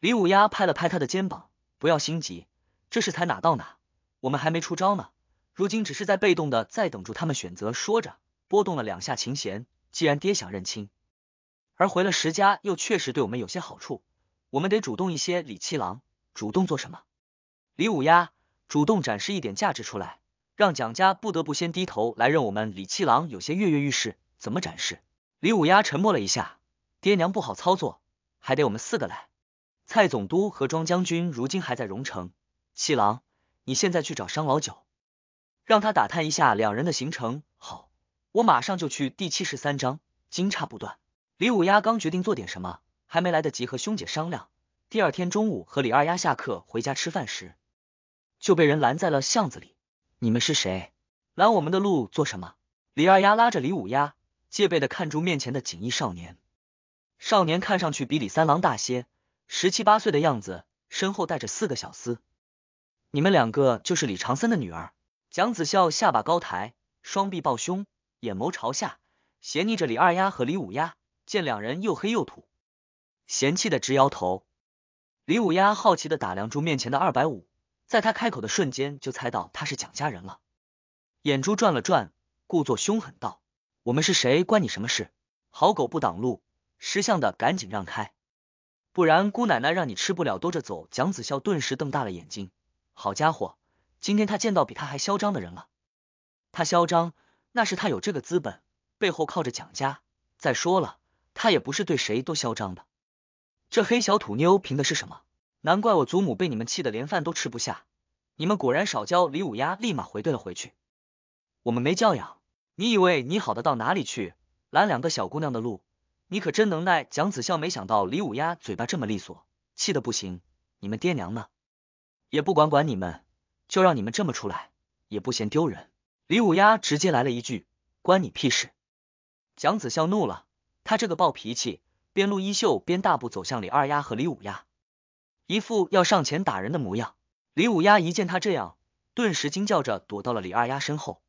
李五丫拍了拍他的肩膀，不要心急，这事才哪到哪。我们还没出招呢，如今只是在被动的在等住他们选择。说着，拨动了两下琴弦。既然爹想认亲，而回了石家又确实对我们有些好处，我们得主动一些。李七郎，主动做什么？李五丫，主动展示一点价值出来，让蒋家不得不先低头来认我们。李七郎有些跃跃欲试，怎么展示？李五丫沉默了一下，爹娘不好操作，还得我们四个来。蔡总督和庄将军如今还在荣城，七郎。你现在去找商老九，让他打探一下两人的行程。好，我马上就去。第七十三章，惊诧不断。李五丫刚决定做点什么，还没来得及和兄姐商量，第二天中午和李二丫下课回家吃饭时，就被人拦在了巷子里。你们是谁？拦我们的路做什么？李二丫拉着李五丫，戒备的看住面前的锦衣少年。少年看上去比李三郎大些，十七八岁的样子，身后带着四个小厮。你们两个就是李长森的女儿。蒋子孝下巴高抬，双臂抱胸，眼眸朝下，斜睨着李二丫和李五丫。见两人又黑又土，嫌弃的直摇头。李五丫好奇的打量住面前的二百五，在他开口的瞬间就猜到他是蒋家人了，眼珠转了转，故作凶狠道：“我们是谁关你什么事？好狗不挡路，识相的赶紧让开，不然姑奶奶让你吃不了兜着走。”蒋子孝顿时瞪大了眼睛。好家伙，今天他见到比他还嚣张的人了。他嚣张，那是他有这个资本，背后靠着蒋家。再说了，他也不是对谁都嚣张的。这黑小土妞凭的是什么？难怪我祖母被你们气得连饭都吃不下。你们果然少教！李五丫立马回怼了回去：“我们没教养，你以为你好得到哪里去？拦两个小姑娘的路，你可真能耐！”蒋子孝没想到李五丫嘴巴这么利索，气得不行。你们爹娘呢？也不管管你们，就让你们这么出来，也不嫌丢人。李五丫直接来了一句：“关你屁事！”蒋子笑怒了，他这个暴脾气，边撸衣袖边大步走向李二丫和李五丫，一副要上前打人的模样。李五丫一见他这样，顿时惊叫着躲到了李二丫身后：“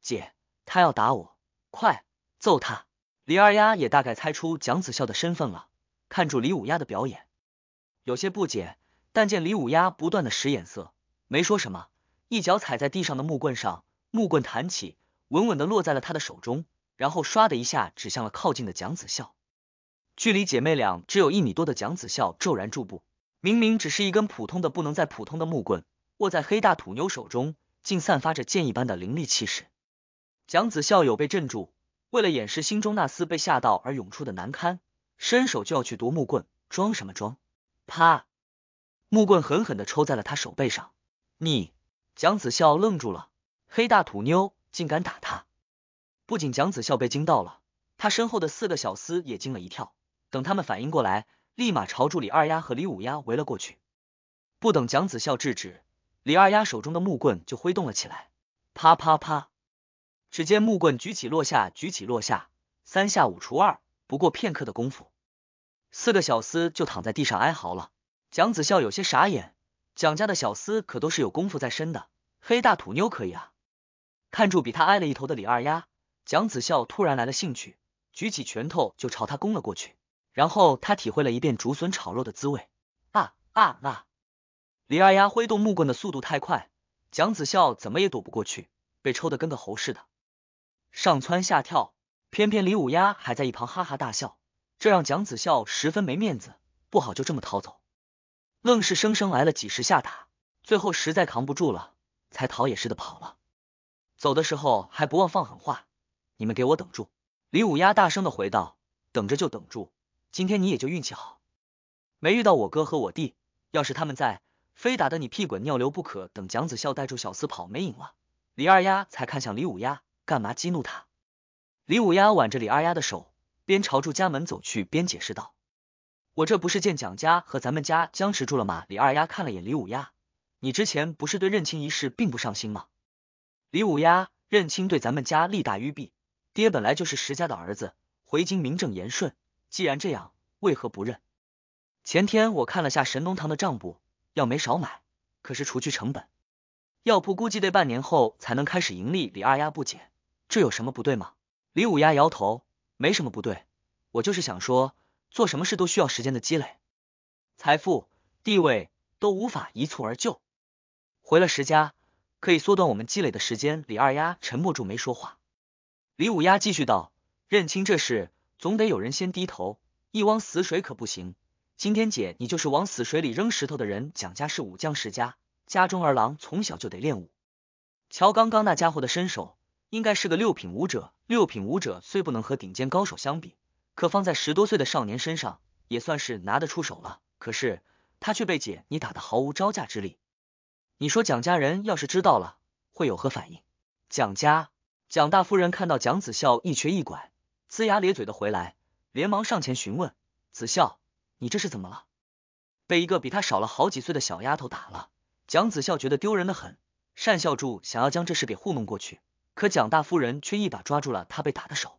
姐，他要打我，快揍他！”李二丫也大概猜出蒋子笑的身份了，看住李五丫的表演，有些不解。但见李五丫不断的使眼色，没说什么，一脚踩在地上的木棍上，木棍弹起，稳稳的落在了他的手中，然后唰的一下指向了靠近的蒋子孝。距离姐妹俩只有一米多的蒋子孝骤然驻步，明明只是一根普通的不能再普通的木棍，握在黑大土妞手中，竟散发着剑一般的凌厉气势。蒋子孝有被镇住，为了掩饰心中那丝被吓到而涌出的难堪，伸手就要去夺木棍，装什么装？啪！木棍狠狠的抽在了他手背上，你，蒋子孝愣住了，黑大土妞竟敢打他！不仅蒋子孝被惊到了，他身后的四个小厮也惊了一跳。等他们反应过来，立马朝助理二丫和李五丫围了过去。不等蒋子孝制止，李二丫手中的木棍就挥动了起来，啪啪啪！只见木棍举起落下，举起落下，三下五除二，不过片刻的功夫，四个小厮就躺在地上哀嚎了。蒋子孝有些傻眼，蒋家的小厮可都是有功夫在身的，黑大土妞可以啊！看住比他矮了一头的李二丫，蒋子孝突然来了兴趣，举起拳头就朝他攻了过去。然后他体会了一遍竹笋炒肉的滋味啊啊啊！李二丫挥动木棍的速度太快，蒋子孝怎么也躲不过去，被抽得跟个猴似的，上蹿下跳。偏偏李五丫还在一旁哈哈大笑，这让蒋子孝十分没面子，不好就这么逃走。愣是生生挨了几十下打，最后实在扛不住了，才逃也似的跑了。走的时候还不忘放狠话：“你们给我等住！”李五丫大声的回道：“等着就等住，今天你也就运气好，没遇到我哥和我弟，要是他们在，非打得你屁滚尿流不可。”等蒋子孝带住小厮跑没影了，李二丫才看向李五丫：“干嘛激怒他？”李五丫挽着李二丫的手，边朝住家门走去，边解释道。我这不是见蒋家和咱们家僵持住了吗？李二丫看了眼李五丫，你之前不是对认亲一事并不上心吗？李五丫认亲对咱们家利大于弊，爹本来就是石家的儿子，回京名正言顺。既然这样，为何不认？前天我看了下神农堂的账簿，药没少买，可是除去成本，药铺估计得半年后才能开始盈利。李二丫不解，这有什么不对吗？李五丫摇头，没什么不对，我就是想说。做什么事都需要时间的积累，财富、地位都无法一蹴而就。回了石家，可以缩短我们积累的时间。李二丫沉默住没说话，李五丫继续道：“认清这事，总得有人先低头。一汪死水可不行。今天姐，你就是往死水里扔石头的人。”蒋家是武将世家，家中儿郎从小就得练武。瞧刚刚那家伙的身手，应该是个六品武者。六品武者虽不能和顶尖高手相比。可放在十多岁的少年身上，也算是拿得出手了。可是他却被姐你打的毫无招架之力。你说蒋家人要是知道了，会有何反应？蒋家蒋大夫人看到蒋子孝一瘸一拐、龇牙咧嘴的回来，连忙上前询问：“子孝，你这是怎么了？被一个比他少了好几岁的小丫头打了。”蒋子孝觉得丢人的很，单孝柱想要将这事给糊弄过去，可蒋大夫人却一把抓住了他被打的手。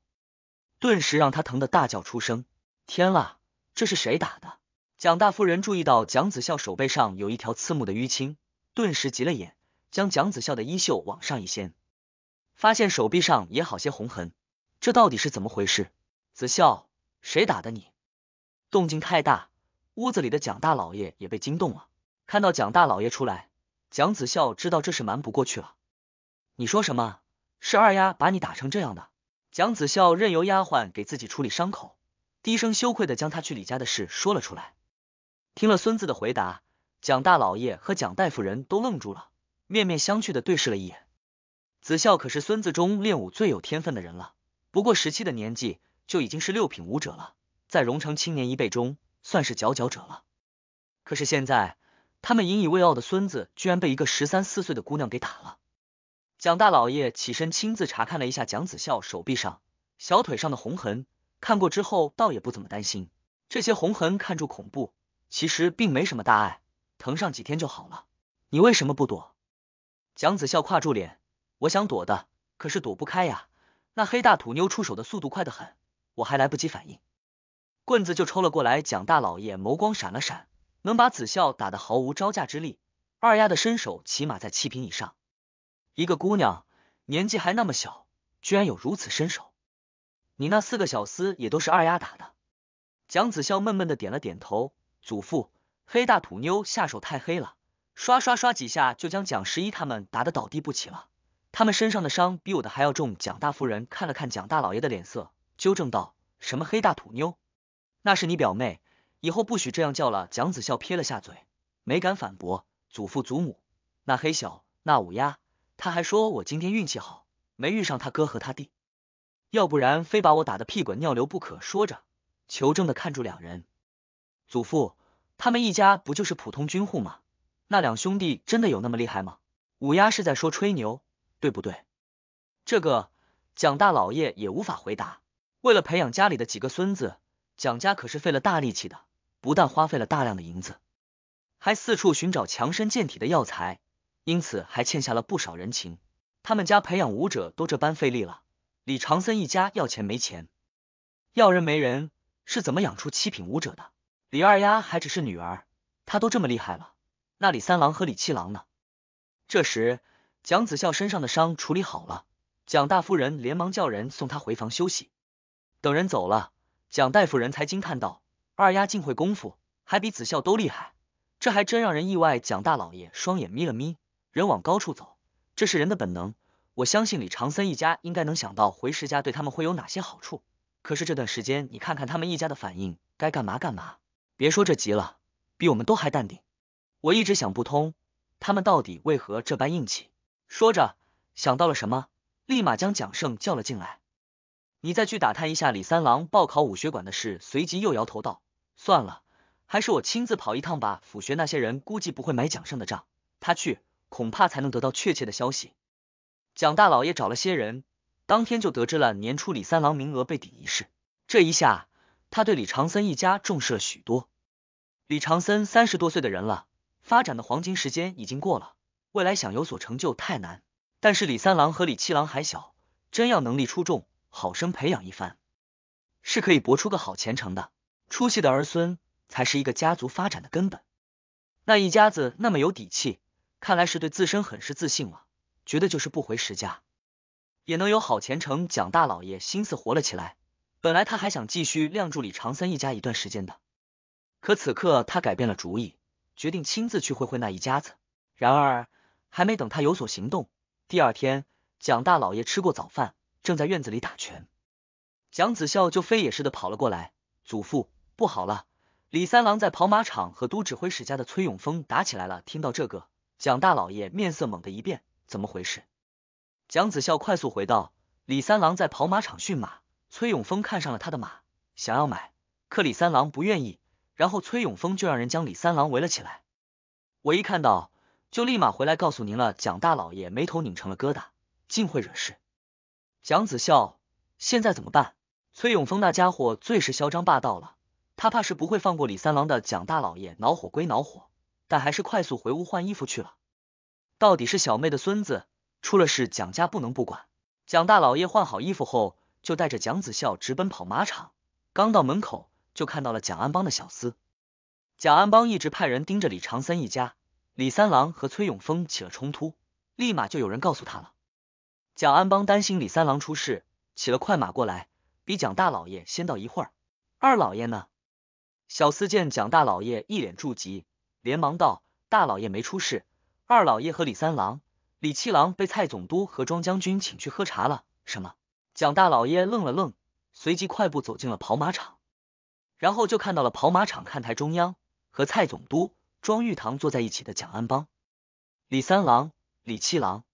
顿时让他疼得大叫出声！天啦，这是谁打的？蒋大夫人注意到蒋子孝手背上有一条刺目的淤青，顿时急了眼，将蒋子孝的衣袖往上一掀，发现手臂上也好些红痕，这到底是怎么回事？子孝，谁打的你？动静太大，屋子里的蒋大老爷也被惊动了。看到蒋大老爷出来，蒋子孝知道这是瞒不过去了。你说什么？是二丫把你打成这样的？蒋子孝任由丫鬟给自己处理伤口，低声羞愧的将他去李家的事说了出来。听了孙子的回答，蒋大老爷和蒋大夫人都愣住了，面面相觑的对视了一眼。子孝可是孙子中练武最有天分的人了，不过十七的年纪就已经是六品武者了，在荣城青年一辈中算是佼佼者了。可是现在，他们引以为傲的孙子居然被一个十三四岁的姑娘给打了。蒋大老爷起身亲自查看了一下蒋子孝手臂上、小腿上的红痕，看过之后倒也不怎么担心，这些红痕看住恐怖，其实并没什么大碍，疼上几天就好了。你为什么不躲？蒋子孝跨住脸，我想躲的，可是躲不开呀。那黑大土妞出手的速度快得很，我还来不及反应，棍子就抽了过来。蒋大老爷眸光闪了闪，能把子孝打得毫无招架之力，二丫的身手起码在七品以上。一个姑娘，年纪还那么小，居然有如此身手。你那四个小厮也都是二丫打的。蒋子孝闷闷的点了点头。祖父，黑大土妞下手太黑了，刷刷刷几下就将蒋十一他们打得倒地不起了。他们身上的伤比我的还要重。蒋大夫人看了看蒋大老爷的脸色，纠正道：“什么黑大土妞？那是你表妹，以后不许这样叫了。”蒋子孝撇了下嘴，没敢反驳。祖父、祖母，那黑小，那五丫。他还说我今天运气好，没遇上他哥和他弟，要不然非把我打得屁滚尿流不可。说着，求证的看住两人。祖父，他们一家不就是普通军户吗？那两兄弟真的有那么厉害吗？五丫是在说吹牛，对不对？这个蒋大老爷也无法回答。为了培养家里的几个孙子，蒋家可是费了大力气的，不但花费了大量的银子，还四处寻找强身健体的药材。因此还欠下了不少人情。他们家培养武者都这般费力了，李长森一家要钱没钱，要人没人，是怎么养出七品武者的？李二丫还只是女儿，她都这么厉害了，那李三郎和李七郎呢？这时，蒋子孝身上的伤处理好了，蒋大夫人连忙叫人送他回房休息。等人走了，蒋大夫人才惊叹道：“二丫竟会功夫，还比子孝都厉害，这还真让人意外。”蒋大老爷双眼眯了眯。人往高处走，这是人的本能。我相信李长森一家应该能想到回石家对他们会有哪些好处。可是这段时间，你看看他们一家的反应，该干嘛干嘛。别说这急了，比我们都还淡定。我一直想不通，他们到底为何这般硬气。说着，想到了什么，立马将蒋胜叫了进来。你再去打探一下李三郎报考武学馆的事。随即又摇头道：“算了，还是我亲自跑一趟吧。府学那些人估计不会买蒋胜的账，他去。”恐怕才能得到确切的消息。蒋大老爷找了些人，当天就得知了年初李三郎名额被顶一事。这一下，他对李长森一家重视了许多。李长森三十多岁的人了，发展的黄金时间已经过了，未来想有所成就太难。但是李三郎和李七郎还小，真要能力出众，好生培养一番，是可以博出个好前程的。出息的儿孙才是一个家族发展的根本。那一家子那么有底气。看来是对自身很是自信了，觉得就是不回石家，也能有好前程。蒋大老爷心思活了起来，本来他还想继续晾住李长森一家一段时间的，可此刻他改变了主意，决定亲自去会会那一家子。然而还没等他有所行动，第二天，蒋大老爷吃过早饭，正在院子里打拳，蒋子孝就飞也似的跑了过来：“祖父，不好了！李三郎在跑马场和都指挥使家的崔永峰打起来了！”听到这个。蒋大老爷面色猛的一变，怎么回事？蒋子孝快速回道：李三郎在跑马场驯马，崔永峰看上了他的马，想要买，可李三郎不愿意，然后崔永峰就让人将李三郎围了起来。我一看到，就立马回来告诉您了。蒋大老爷眉头拧成了疙瘩，竟会惹事。蒋子孝，现在怎么办？崔永峰那家伙最是嚣张霸道了，他怕是不会放过李三郎的。蒋大老爷恼火归恼火。但还是快速回屋换衣服去了。到底是小妹的孙子出了事，蒋家不能不管。蒋大老爷换好衣服后，就带着蒋子孝直奔跑马场。刚到门口，就看到了蒋安邦的小厮。蒋安邦一直派人盯着李长三一家，李三郎和崔永峰起了冲突，立马就有人告诉他了。蒋安邦担心李三郎出事，起了快马过来，比蒋大老爷先到一会儿。二老爷呢？小厮见蒋大老爷一脸着急。连忙道：“大老爷没出事，二老爷和李三郎、李七郎被蔡总督和庄将军请去喝茶了。”什么？蒋大老爷愣了愣，随即快步走进了跑马场，然后就看到了跑马场看台中央和蔡总督庄玉堂坐在一起的蒋安邦、李三郎、李七郎。